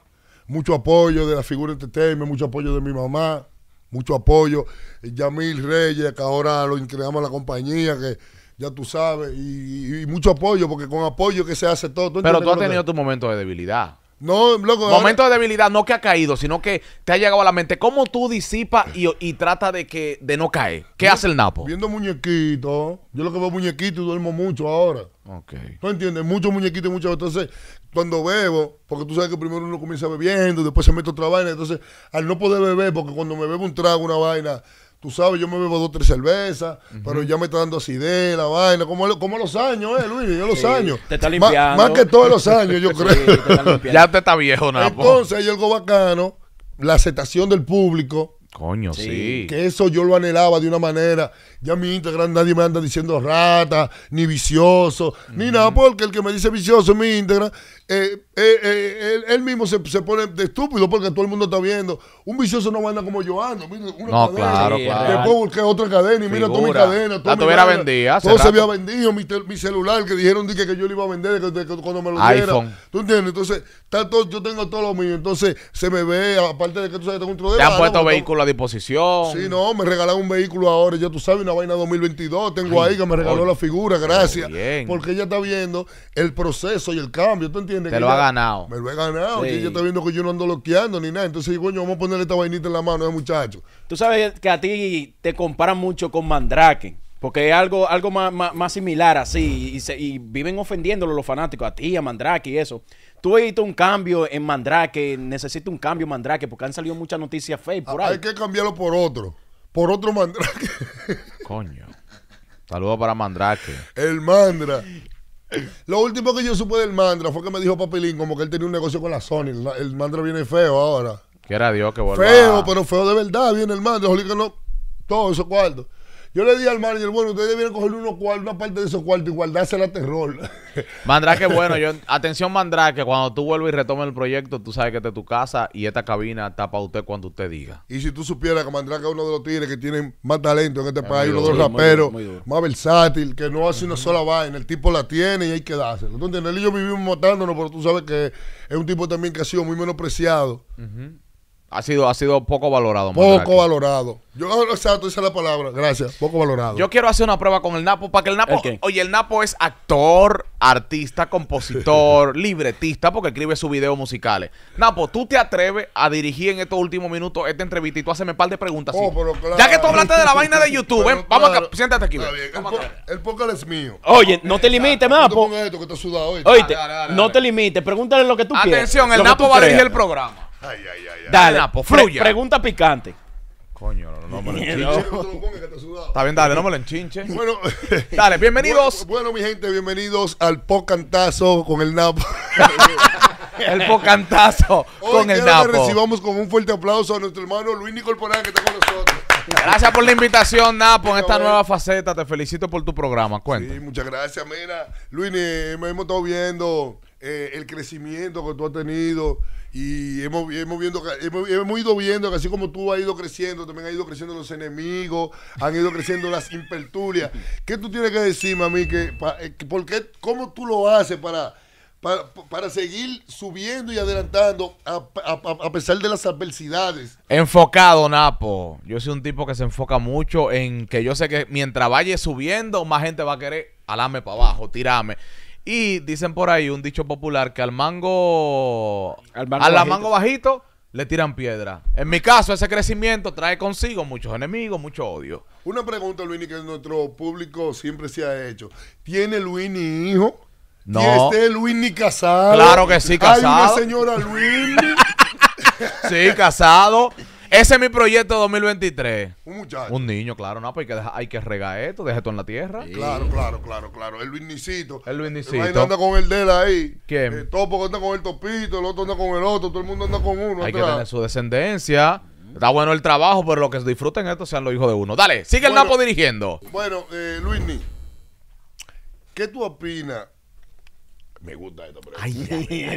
mucho apoyo de la figura de tema. mucho apoyo de mi mamá, mucho apoyo. Yamil Reyes, que ahora lo integramos a la compañía, que ya tú sabes, y, mucho apoyo, porque con apoyo que se hace todo. Pero tú has tenido tu momento de debilidad. No, Momento de debilidad, no que ha caído, sino que te ha llegado a la mente. ¿Cómo tú disipas y, trata de que de no caer? ¿Qué hace el Napo? Viendo muñequitos. Yo lo que veo muñequitos y duermo mucho ahora. Ok. ¿Tú entiendes? Muchos muñequitos y muchas Entonces, cuando bebo, porque tú sabes que primero uno comienza bebiendo, después se mete otra vaina. Entonces, al no poder beber, porque cuando me bebo un trago, una vaina Tú sabes, yo me bebo dos, o tres cervezas, pero ya me está dando acidez, la vaina, como, como los años, eh, Luis, yo los años. Te está limpiando. más que todos los años, yo creo. ya te está viejo, Napo. Entonces, hay algo bacano, la aceptación del público. Coño, sí. Que eso yo lo anhelaba de una manera. Ya mi Instagram nadie me anda diciendo rata, ni vicioso, ni nada, porque el que me dice vicioso en mi Instagram, eh, eh, eh él, mismo se, se, pone de estúpido porque todo el mundo está viendo. Un vicioso no anda como yo Mira, una no, cadena. Claro, claro. Después busqué otra cadena y mira toda mi cadena. Toda la tuviera vendida. Todo se había vendido. Mi, celular que dijeron que, que yo le iba a vender que cuando me lo dieran ¿Tú entiendes? Entonces, tanto yo tengo todo lo mío. Entonces, se me ve, aparte de que tú sabes, tengo un de Te han puesto vehículos vehículo a disposición. Sí, no, me regalaron un vehículo ahora. Ya tú sabes, una vaina 2022. Tengo ahí que me regaló la figura, gracias. Porque ella está viendo el proceso y el cambio. ¿Tú entiendes? que me lo he ganado. Yo, estoy viendo que yo no ando loqueando ni nada. Entonces, coño, vamos a ponerle esta vainita en la mano a muchacho. Tú sabes que a ti te comparan mucho con Mandrake. Porque es algo, algo más, similar así. Y, viven ofendiéndolo los fanáticos, a ti, a Mandrake y eso. Tú visto un cambio en Mandrake, Necesito un cambio en Mandrake, porque han salido muchas noticias fake por ah, ahí. Hay que cambiarlo por otro. Por otro Mandrake. Coño. Saludos para Mandrake. El Mandra. Lo último que yo supe del Mandra fue que me dijo Papilín como que él tenía un negocio con la Sony. El, Mandra viene feo ahora. que era Dios que vuelva. Feo, pero feo de verdad viene el Mandra. Jolí que no. Todo eso cuarto. Yo le di al manager, bueno, ustedes deben coger uno, una parte de esos cuartos y guardársela a terror. que bueno, yo, atención que cuando tú vuelvas y retomes el proyecto, tú sabes que esta es tu casa y esta cabina está para usted cuando usted diga. Y si tú supieras que Mandrake es uno de los tigres que tienen más talento en este país, uno de los raperos más versátil, que no hace una sola vaina, el tipo la tiene y hay que dárselo. Entonces, él y yo vivimos matándonos, pero tú sabes que es un tipo también que ha sido muy menospreciado. Uh ha sido, ha sido poco valorado. Poco valorado. Yo, exacto, esa es la palabra. Gracias. Poco valorado. Yo quiero hacer una prueba con el Napo para que el Napo. oye, el Napo es actor, artista, compositor, libretista, porque escribe sus videos musicales. Napo, ¿tú te atreves a dirigir en estos últimos minutos esta entrevista y tú haces un par de preguntas? Ya que tú hablaste de la vaina de YouTube, siéntate aquí. El, po es mío. Oye, no te limites, Napo. no te limites, pregúntale lo que tú quieras. Atención, el Napo va a dirigir el programa. Ay, ay, ay. Dale, Napo, fluye. pregunta picante. Coño, no, me lo enchinche. Está bien, dale, no me lo enchinche. Bueno, dale, bienvenidos. Bueno, mi gente, bienvenidos al pocantazo con el Napo. el pocantazo con el Napo. recibamos con un fuerte aplauso a nuestro hermano Luis Nicolporán que está con nosotros. Gracias por la invitación, Napo, en esta nueva faceta. Te felicito por tu programa. Cuenta. Sí, muchas gracias. Mira, Luis, eh, me hemos estado viendo eh, el crecimiento que tú has tenido y hemos, viendo, hemos, hemos, ido viendo que así como tú has ido creciendo, también han ido creciendo los enemigos, han ido creciendo las imperturias ¿Qué tú tienes que decir, mami? que eh, ¿Cómo tú lo haces para, para, seguir subiendo y adelantando a, pesar de las adversidades? Enfocado, Napo. Yo soy un tipo que se enfoca mucho en que yo sé que mientras vaya subiendo, más gente va a querer alarme para abajo, tirarme. Y dicen por ahí un dicho popular que al mango, al mango, bajito. mango bajito le tiran piedra. En mi caso, ese crecimiento trae consigo muchos enemigos, mucho odio. Una pregunta, Luini, que nuestro público siempre se ha hecho. ¿Tiene Luini hijo? No. ¿Y este Luini casado? Claro que sí, casado. señora Luini. sí, casado. Ese es mi proyecto 2023. Un muchacho. Un niño, claro, no, pues hay que regar esto, deja esto en la tierra. Claro, claro, claro, claro. El Luisnicito. El Luisnicito. Ahí anda con el de ahí. ¿Quién? El topo anda con el topito, el otro anda con el otro, todo el mundo anda con uno. Hay que tener su descendencia. Está bueno el trabajo, pero lo que disfruten esto sean los hijos de uno. Dale, sigue el Napo dirigiendo. Bueno, eh, Luisni, ¿qué tú opinas me gusta esto, pero. Ay,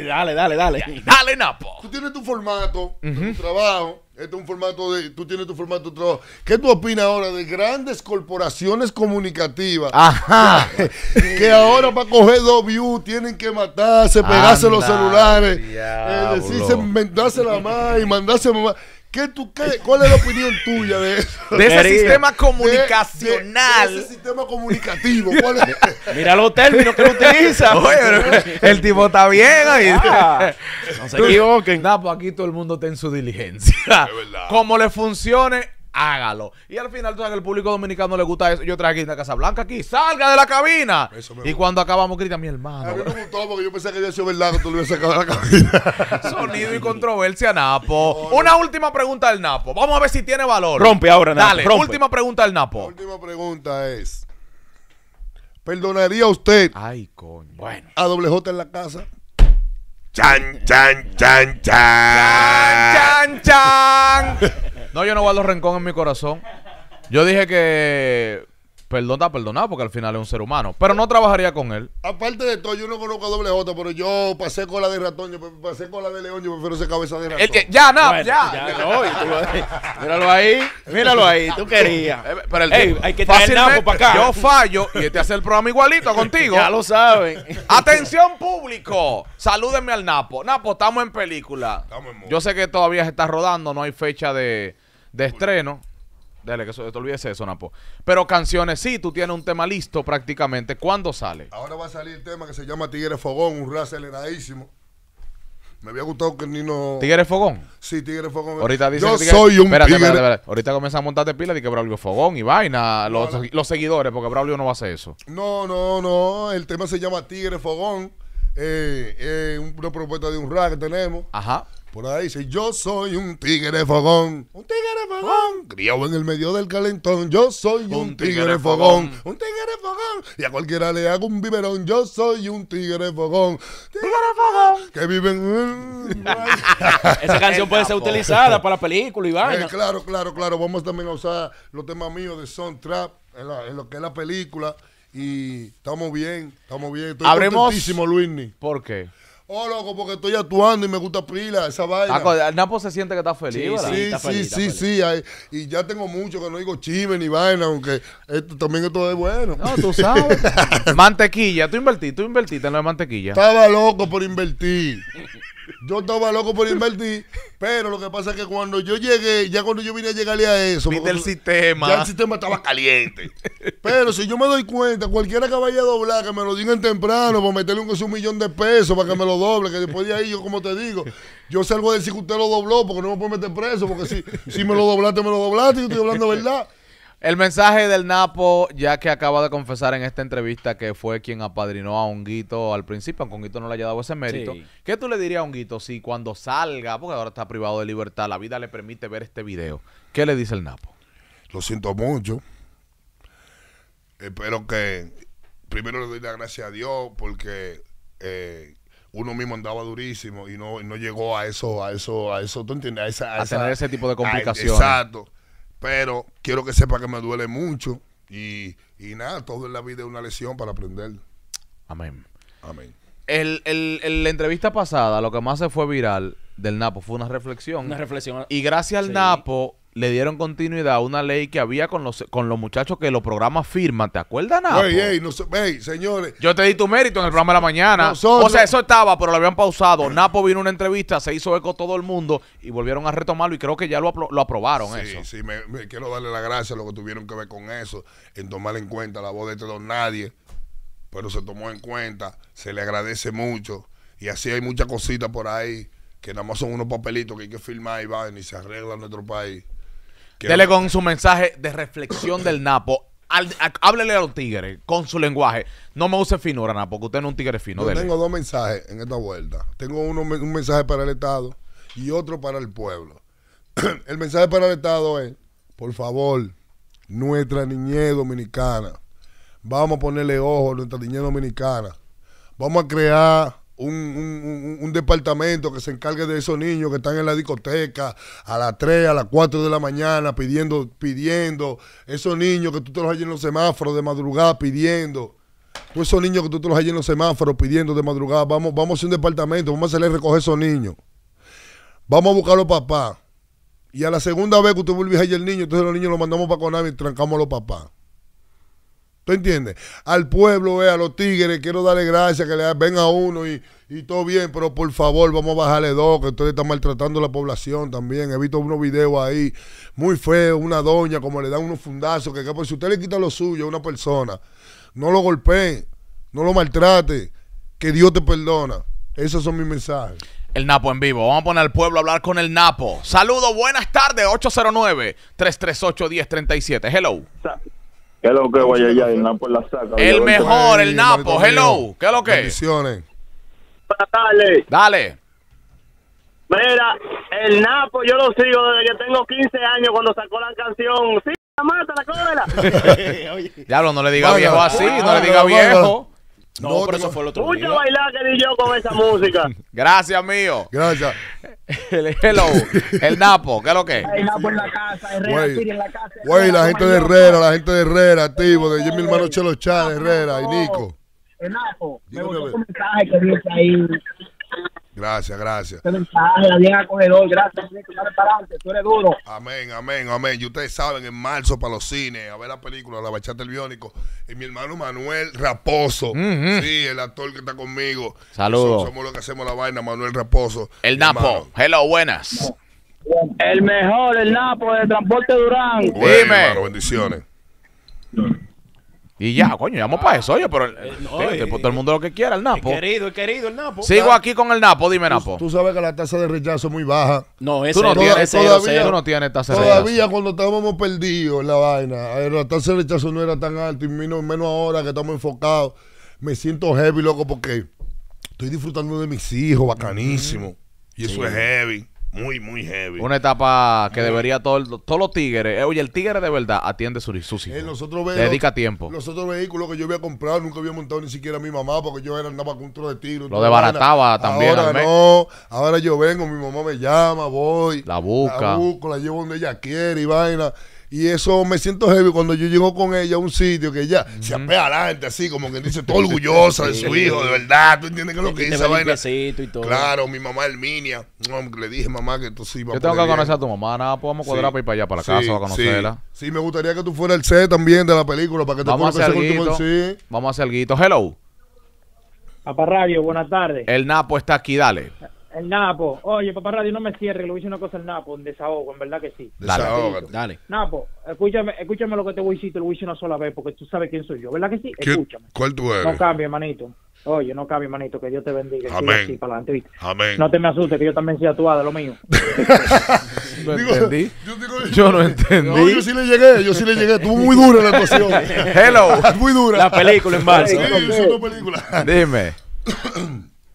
dale, dale, dale. Dale, Napo. Tú tienes tu formato, tu trabajo. Este es un formato de. Tú tienes tu formato de trabajo. ¿Qué tú opinas ahora de grandes corporaciones comunicativas? Ajá. que ahora para coger dos tienen que matarse, pegarse los celulares, eh, decirse, inventarse la más y mandarse mamá. ¿Qué tú, qué, ¿Cuál es la opinión tuya de eso? De ese sistema comunicacional. De, ese sistema comunicativo. Mira los términos que utiliza. Oye, el tipo está bien ahí. no se equivoquen. pues aquí todo el mundo está en su diligencia. Es verdad. Como le funcione hágalo. Y al final, tú sabes que el público dominicano le gusta eso. Yo traje aquí Casa Blanca, aquí, salga de la cabina. y cuando acabamos, grita mi hermano. A mí me porque yo pensé que sido verdad tú a la cabina. Sonido y controversia, Napo. Una última pregunta Del Napo. Vamos a ver si tiene valor. Rompe ahora, Napo. Dale, última pregunta al Napo. última pregunta es: ¿perdonaría usted Ay, coño. Bueno. a doble en la casa? Chan, chan, chan, chan. Chan, chan, chan. No, yo no guardo rencón en mi corazón. Yo dije que perdona, está perdonado porque al final es un ser humano. Pero no trabajaría con él. Aparte de todo, yo no conozco a doble J, pero yo pasé cola de ratón, yo pasé cola de león, yo prefiero ser cabeza de ratón. ya, no, ya. míralo ahí, míralo ahí, tú querías. Eh, eh, pero el hay que traer para acá. Yo fallo y este hace el programa igualito contigo. ya lo saben. Atención público, salúdenme al Napo. Napo, estamos en película. Estamos en yo sé que todavía se está rodando, no hay fecha de de estreno. Dale, que te olvides eso, Napo. Pero canciones, sí, tú tienes un tema listo prácticamente. ¿Cuándo sale? Ahora va a salir el tema que se llama Tigre Fogón, un rap aceleradísimo. Me había gustado que Nino. ¿Tigre Fogón? Sí, Tigre Fogón. Ahorita dice. Yo soy un espérate, tigre. Espérate, espérate, Ahorita comienza a montarte pila de que Braulio Fogón y vaina. Los, seguidores, porque Braulio no va a hacer eso. No, no, no. El tema se llama Tigre Fogón. Eh, es una propuesta de un rap que tenemos. Ajá. Por ahí dice, yo soy un tigre fogón. Un tigre fogón. Ah, criado en el medio del calentón. Yo soy un, tigre, de fogón. Un tigre fogón. Y a cualquiera le hago un biberón. Yo soy un tigre fogón. Tigre fogón. Que viven... Esa canción puede ser utilizada para películas y eh, vaina. claro, claro, claro. Vamos también a usar los temas míos de Soundtrap en, lo que es la película. Y estamos bien, estamos bien. Estoy contentísimo, ¿Por qué? Oh, loco, porque estoy actuando y me gusta pila esa vaina. el ah, Napo se siente que está feliz, Sí, sí, sí, sí, Y ya tengo mucho que no digo chive ni vaina, aunque esto, también esto es bueno. No, tú sabes. mantequilla, tú invertiste, tú invertiste en la mantequilla. Estaba loco por invertir. Yo estaba loco por invertir, pero lo que pasa es que cuando yo llegué, ya cuando yo vine a llegarle a eso. el sistema. Ya el sistema estaba caliente. Pero si yo me doy cuenta, cualquiera que vaya a doblar, que me lo digan temprano, para meterle un, millón de pesos para que me lo doble, que después de ahí, yo como te digo, yo salgo a decir que usted lo dobló porque no me puedo meter preso, porque si, si me lo doblaste, me lo doblaste, yo estoy hablando verdad. El mensaje del Napo, ya que acaba de confesar en esta entrevista que fue quien apadrinó a Honguito al principio, aunque Honguito no le haya dado ese mérito. ¿Qué tú le dirías a Honguito si cuando salga, porque ahora está privado de libertad, la vida le permite ver este video? ¿Qué le dice el Napo? Lo siento mucho. Espero que. Primero le doy la gracia a Dios porque eh, uno mismo andaba durísimo y no, no llegó a eso, a eso, a eso, ¿tú entiendes? A, tener ese tipo de complicaciones. exacto pero quiero que sepa que me duele mucho. Y, y nada, todo en la vida es una lesión para aprender. Amén. Amén. El, la entrevista pasada, lo que más se fue viral del Napo fue una reflexión. Una reflexión. Y gracias al Napo, le dieron continuidad a una ley que había con los, con los muchachos que los programas firman. ¿Te acuerdas, nada? Oye, señores. Yo te di tu mérito en el programa de la mañana. o sea, eso estaba, pero lo habían pausado. Napo vino a una entrevista, se hizo eco todo el mundo y volvieron a retomarlo y creo que ya lo, aprobaron eso. Sí, sí, me, quiero darle la gracias a lo que tuvieron que ver con eso, en tomar en cuenta la voz de este don nadie, pero se tomó en cuenta, se le agradece mucho y así hay muchas cositas por ahí que nada más son unos papelitos que hay que firmar y van y se arregla nuestro país. Dele con su mensaje de reflexión del Napo. háblele a los tigres con su lenguaje. No me use finura, Napo, porque usted no es un tigre fino. Yo tengo dos mensajes en esta vuelta. Tengo un mensaje para el Estado y otro para el pueblo. el mensaje para el Estado es, por favor, nuestra niñez dominicana. Vamos a ponerle ojo a nuestra niñez dominicana. Vamos a crear un, departamento que se encargue de esos niños que están en la discoteca a las 3, a las 4 de la mañana pidiendo, pidiendo, esos niños que tú te los halles en los semáforos de madrugada pidiendo. esos niños que tú te los halles en los semáforos pidiendo de madrugada, vamos, vamos a un departamento, vamos a hacerle recoger esos niños. Vamos a buscar a los papás. Y a la segunda vez que usted vuelve a hallar el niño, entonces los niños los mandamos para Conami y trancamos a los papás. ¿Tú entiendes? Al pueblo, eh, a los tigres, quiero darle gracias, que le ven a uno y, todo bien, pero por favor, vamos a bajarle dos, que ustedes están maltratando a la población también. He visto unos videos ahí muy feos, una doña, como le dan unos fundazos, que, pues, si usted le quita lo suyo a una persona, no lo golpeen, no lo maltrate, que Dios te perdona. Esos son mis mensajes. El Napo en vivo. Vamos a poner al pueblo a hablar con el Napo. Saludos, buenas tardes, 809-338-1037. Hello el mejor, el Napo. Hello. ¿Qué es lo que? Bendiciones. Dale. Mira, el Napo yo lo sigo desde que tengo 15 años cuando sacó la canción. Sí, la mata, la cómela. Diablo, no le diga viejo así, no le diga viejo. No, pero eso fue el otro Mucho día. bailar que di yo con esa música. Gracias, mío. Gracias. El, hello, el Napo, ¿qué es lo que? El Napo en la casa, Herrera Güey, en la casa. Güey, la gente de Herrera, la gente de Herrera, activo, de mi hermano Chelo Chávez, Herrera y Nico. El Napo, me gustó un mensaje que dice ahí Gracias, gracias. bien acogedor, gracias, tú eres duro. Amén, amén, amén. Y ustedes saben, en marzo para los cines, a ver la película La Bachata del Biónico. Y mi hermano Manuel Raposo, sí, el actor que está conmigo. Saludos. Somos los que hacemos la vaina, Manuel Raposo. El Napo. Hello, buenas. El mejor, el Napo de Transporte Durán. Dime. bendiciones. Y ya, mm. coño, ya vamos para eso, oye, pero el, eh, eh, todo el mundo lo que quiera, el Napo. querido, el querido, el Napo. Sigo aquí con el Napo, dime Napo. Tú, sabes que la tasa de rechazo es muy baja. No, ese, todavía, no tienes tasa de rechazo. Todavía cuando estábamos perdidos en la vaina, eh, la tasa de rechazo no era tan alta y menos, ahora que estamos enfocados. Me siento heavy, loco, porque estoy disfrutando de mis hijos, bacanísimo. Mm. Y eso es heavy. Muy, muy heavy. Una etapa que debería todos los tigres. Eh, oye, el tigre de verdad atiende su, sus eh, dedica tiempo. Los otros vehículos que yo a comprar nunca había montado ni siquiera mi mamá porque yo era andaba con un de tiro Lo debarataba también. Ahora no. Ahora yo vengo, mi mamá me llama, voy. La busca. La busco, la llevo donde ella quiere y vaina. Y eso me siento heavy cuando yo llego con ella a un sitio que ella se apea adelante la gente así, como que dice, todo orgullosa de su hijo, de verdad. ¿Tú entiendes que es lo que dice vaina? Y todo. Claro, mi mamá Herminia. Le dije, mamá, que tú sí Yo tengo que conocer a tu mamá, nada, podemos pues a cuadrar para ir para allá, para la casa, para conocerla. Sí. me gustaría que tú fueras el C también de la película, para que te Vamos a hacer sí Vamos a hacer guito, Hello. Radio, buenas tardes. El Napo está aquí, dale. El Napo. Oye, papá Radio, no me cierre, le voy a decir una cosa el Napo, un desahogo, en verdad que sí. Desahogo, dale. Napo, escúchame, escúchame lo que te voy a decir, te lo voy a decir una sola vez, porque tú sabes quién soy yo, ¿verdad que sí? Escúchame. ¿Cuál tú eres? No cambie, manito. Oye, no cambie, manito, que Dios te bendiga. Amén. Así, para adelante, Amén. No te me asustes, que yo también soy atuada, lo mío. entendí. Yo, no entendí. No, yo sí le llegué, yo sí le llegué. Estuvo muy dura la actuación. Hello. muy dura. La película en marzo. película. Dime.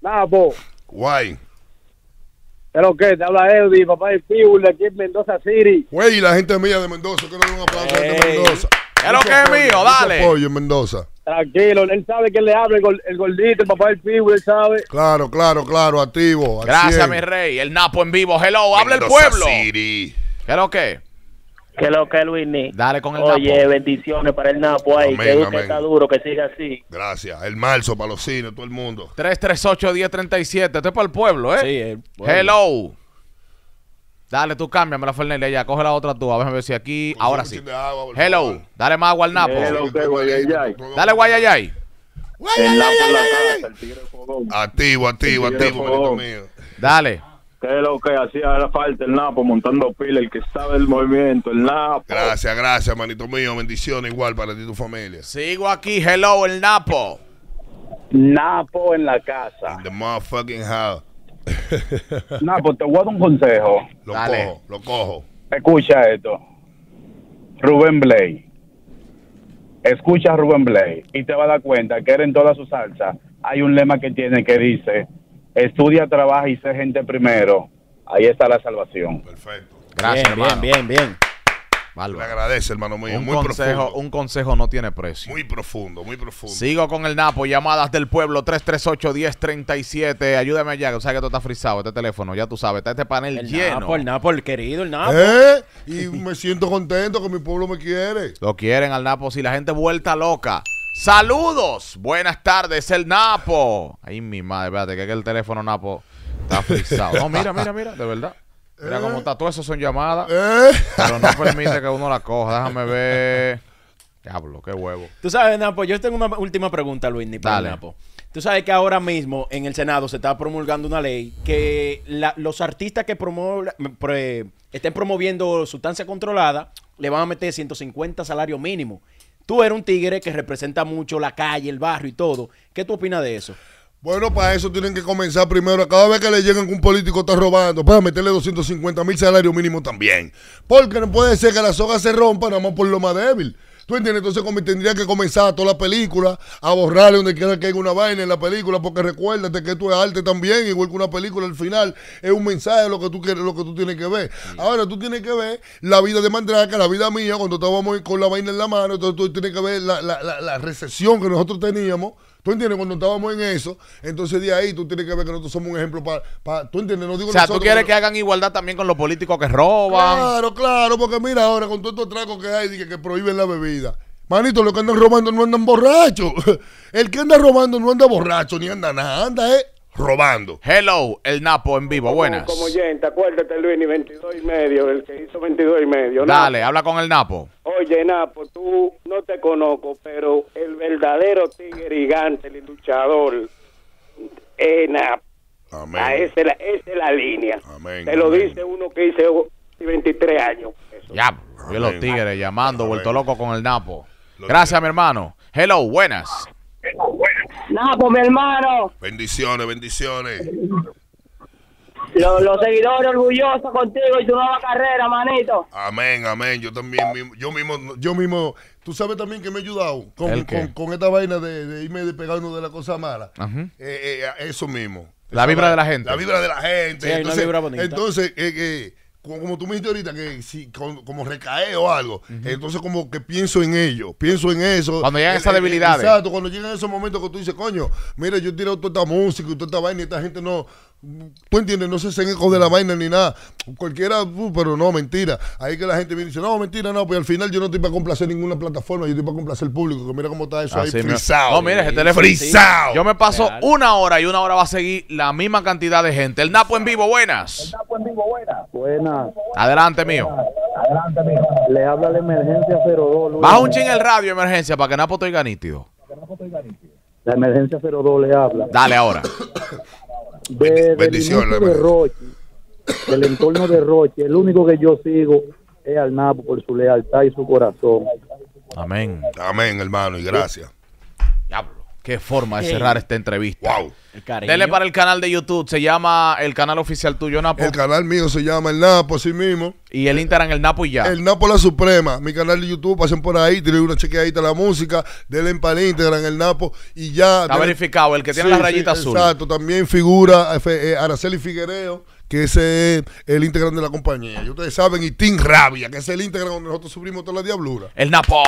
Napo. Guay. Pero que te habla Elvi, papá de aquí en Mendoza City. Güey, la gente mía de Mendoza, que le un aplauso a de Mendoza. lo que es mío, dale. apoyo en Mendoza. Tranquilo, él sabe que le habla, el, gordito, el papá del Fiul, él sabe. Claro, claro, claro, activo. Gracias, mi rey. El Napo en vivo, hello, habla el pueblo. City. ¿Qué lo que? Que lo que Luis Ni Dale con el Napo. Oye, bendiciones para el Napo ahí. que, que está duro, que siga así. Gracias. El marzo para los cines, todo el mundo. 338-1037. Esto es para el pueblo, ¿eh? Sí, el pueblo. Hello. Dale, tú cámbiame la Fernelia ya. Coge la otra tú. A ver si aquí. ahora sí. Hello. Dale más agua al Napo. Hello, Dale, guayayay. Guayayay. Activo, activo, activo, mío. Dale. Qué es lo que hacía la falta el Napo montando pila, el que sabe el movimiento, el Napo. Gracias, gracias, manito mío. Bendiciones igual para ti y tu familia. Sigo aquí, hello, el Napo. Napo en la casa. In the motherfucking house. Napo, te voy a dar un consejo. Lo Dale. cojo, lo cojo. Escucha esto. Rubén Blay. Escucha a Rubén Blay y te vas a dar cuenta que era en toda su salsa hay un lema que tiene que dice estudia, trabaja y sé gente primero. Ahí está la salvación. Perfecto. Gracias, hermano. bien, bien, bien. agradece, hermano mío. Un, muy consejo, profundo. un consejo no tiene precio. Muy profundo, muy profundo. Sigo con el Napo. Llamadas del pueblo 338-1037. Ayúdame ya que sabes que tú estás frisado este teléfono. Ya tú sabes, está este panel el Napo, el Napo, el querido, el Napo. ¿Eh? Y me siento contento que mi pueblo me quiere. Lo quieren al Napo. Si la gente vuelta loca. Saludos, buenas tardes, el Napo. Ay, mi madre, espérate, que, el teléfono Napo está frisado. No, mira, mira, mira, de verdad. Mira cómo eh. está, todo eso son llamadas, eh. pero no permite que uno la coja. Déjame ver. Diablo, qué huevo. Tú sabes, Napo, yo tengo una última pregunta, Luis, ni Napo. Tú sabes que ahora mismo en el Senado se está promulgando una ley que los artistas que estén promoviendo sustancia controlada le van a meter 150 salarios mínimos. Tú eres un tigre que representa mucho la calle, el barrio y todo. ¿Qué tú opinas de eso? Bueno, para eso tienen que comenzar primero. Cada vez que le llegan que un político está robando, para pues, meterle 250 mil salario mínimo también. Porque no puede ser que la soga se rompa nada más por lo más débil. ¿Tú entiendes? Entonces tendría que comenzar toda la película a borrarle donde quiera que haya una vaina en la película, porque recuérdate que esto es arte también, igual que una película al final es un mensaje lo que tú quieres, lo que tú tienes que ver. Ahora tú tienes que ver la vida de Mandraka, la vida mía, cuando estábamos con la vaina en la mano, entonces tú tienes que ver la, la, la, la recesión que nosotros teníamos ¿Tú entiendes? Cuando estábamos en eso, entonces de ahí tú tienes que ver que nosotros somos un ejemplo para... para ¿Tú entiendes? No digo o sea, tú quieres que hagan igualdad también con los políticos que roban. Claro, claro, porque mira ahora con todos estos tracos que hay que, que prohíben la bebida. Manito, los que andan robando no andan borrachos. El que anda robando no anda borracho ni anda nada. Anda, eh robando. Hello, el Napo en vivo, buenas. Como oyente, acuérdate Luis, ni 22 y medio, el que hizo 22 y medio. Dale, habla con el Napo. Oye, Napo, tú no te conozco, pero el verdadero tigre gigante, el luchador, es Napo. Amén. Ah, esa, es la, esa, es la, línea. Amén, te lo dice uno que hizo 23 años. Ya, yo los tigres llamando, vuelto loco con el Napo. Gracias, mi hermano. Hello, buenas. Hello, buenas. Nada, pues mi hermano. Bendiciones, bendiciones. Los, seguidores orgullosos contigo y tu nueva carrera, manito. Amén, amén. Yo también, yo mismo, yo mismo, tú sabes también que me he ayudado con, con, esta vaina de, de irme despegando de la cosa mala. Eh, eh, eso mismo. La vibra de la gente. La vibra de la gente. Sí, entonces, entonces eh, eh, como, como, tú me dijiste ahorita, que si, como, como recae o algo, entonces como que pienso en ello, pienso en eso. Cuando llegan eh, esas eh, debilidades. Exacto, cuando llegan esos momentos que tú dices, coño, mira, yo he tirado toda esta música y toda esta vaina y esta gente no, Tú entiendes, no se hacen eco de la vaina ni nada. Cualquiera, uh, pero no, mentira. Ahí que la gente viene y dice, no, mentira, no, pues al final yo no estoy para complacer ninguna plataforma, yo estoy para complacer el público, mira cómo está eso ahí, frisado. No, mira ese teléfono. Frisado. Yo me paso una hora y una hora va a seguir la misma cantidad de gente. El Napo en vivo, buenas. El Napo en vivo, buenas. Buenas. Adelante, mío. Adelante, mío. Le habla la emergencia 02. Baja un ching el radio, emergencia, para que Napo estoy nítido. Para que Napo La emergencia 02 le habla. Dale ahora. bendiciones del, entorno de Roche, el único que yo sigo es al Napo por su lealtad y su corazón. Amén. Amén, hermano, y gracias. Diablo, qué forma de cerrar esta entrevista. Dele para el canal de YouTube. Se llama el canal oficial tuyo, Napo. El canal mío se llama El Napo, así mismo. Y el Instagram, El Napo y ya. El Napo La Suprema. Mi canal de YouTube, pasen por ahí, tienen una chequeadita la música. Denle para el Instagram, El Napo y ya. Está verificado, el que tiene la rayita azul. Exacto, también figura eh, eh, Araceli Figuereo que ese es el Instagram de la compañía. Y ustedes saben, y Team Rabia, que es el Instagram donde nosotros subimos toda la diablura. El Napo.